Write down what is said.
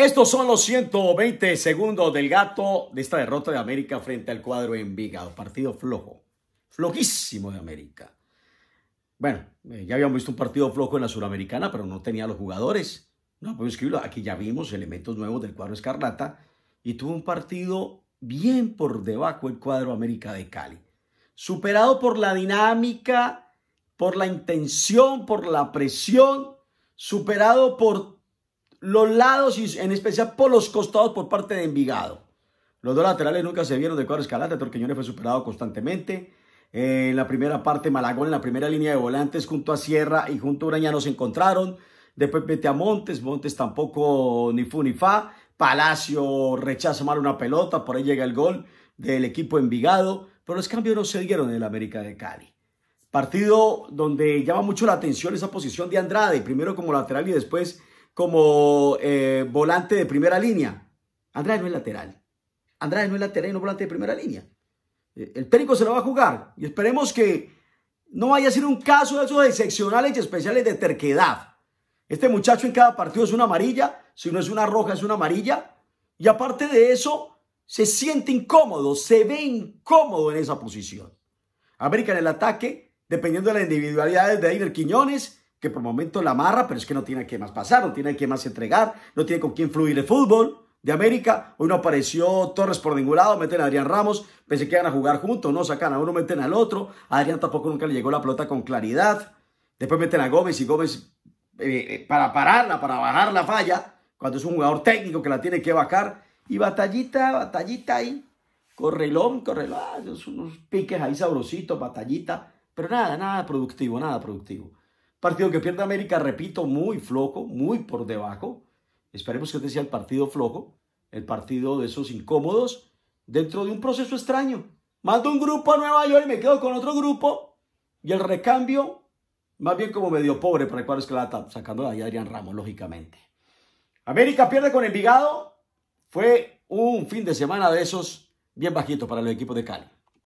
Estos son los 120 segundos del gato de esta derrota de América frente al cuadro Envigado. Partido flojo, flojísimo de América. Bueno, eh, ya habíamos visto un partido flojo en la Suramericana, pero no tenía los jugadores. No podemos escribirlo. Aquí ya vimos elementos nuevos del cuadro Escarlata y tuvo un partido bien por debajo el cuadro América de Cali. Superado por la dinámica, por la intención, por la presión, superado por los lados y en especial por los costados por parte de Envigado. Los dos laterales nunca se vieron de cuadro escalante, Torqueñones fue superado constantemente. Eh, en la primera parte, Malagón en la primera línea de volantes junto a Sierra y junto a Uraña se encontraron. Después mete a Montes, Montes tampoco ni fu ni fa. Palacio rechaza mal una pelota, por ahí llega el gol del equipo Envigado. Pero los cambios no se dieron en el América de Cali. Partido donde llama mucho la atención esa posición de Andrade, primero como lateral y después como eh, volante de primera línea. Andrade no es lateral. Andrade no es lateral y no volante de primera línea. Eh, el técnico se lo va a jugar y esperemos que no vaya a ser un caso de esos excepcionales y especiales de terquedad. Este muchacho en cada partido es una amarilla, si no es una roja es una amarilla. Y aparte de eso, se siente incómodo, se ve incómodo en esa posición. América en el ataque, dependiendo de las individualidades de Iberquiñones. Quiñones, que por momento la amarra, pero es que no tiene a qué más pasar, no tiene a qué más entregar, no tiene con quién fluir el fútbol de América. Hoy no apareció Torres por ningún lado, meten a Adrián Ramos, pensé que iban a jugar juntos, no sacan a uno, meten al otro. A Adrián tampoco nunca le llegó la pelota con claridad. Después meten a Gómez y Gómez eh, eh, para pararla, para bajar la falla, cuando es un jugador técnico que la tiene que bajar. Y batallita, batallita ahí. Correlón, correlón, ah, unos piques ahí sabrositos, batallita. Pero nada, nada productivo, nada productivo. Partido que pierde América, repito, muy flojo, muy por debajo. Esperemos que este sea el partido flojo, el partido de esos incómodos, dentro de un proceso extraño. Mando un grupo a Nueva York y me quedo con otro grupo. Y el recambio, más bien como medio pobre para el la está sacando de ahí a Adrián Ramos, lógicamente. América pierde con Envigado. Fue un fin de semana de esos bien bajito para el equipo de Cali.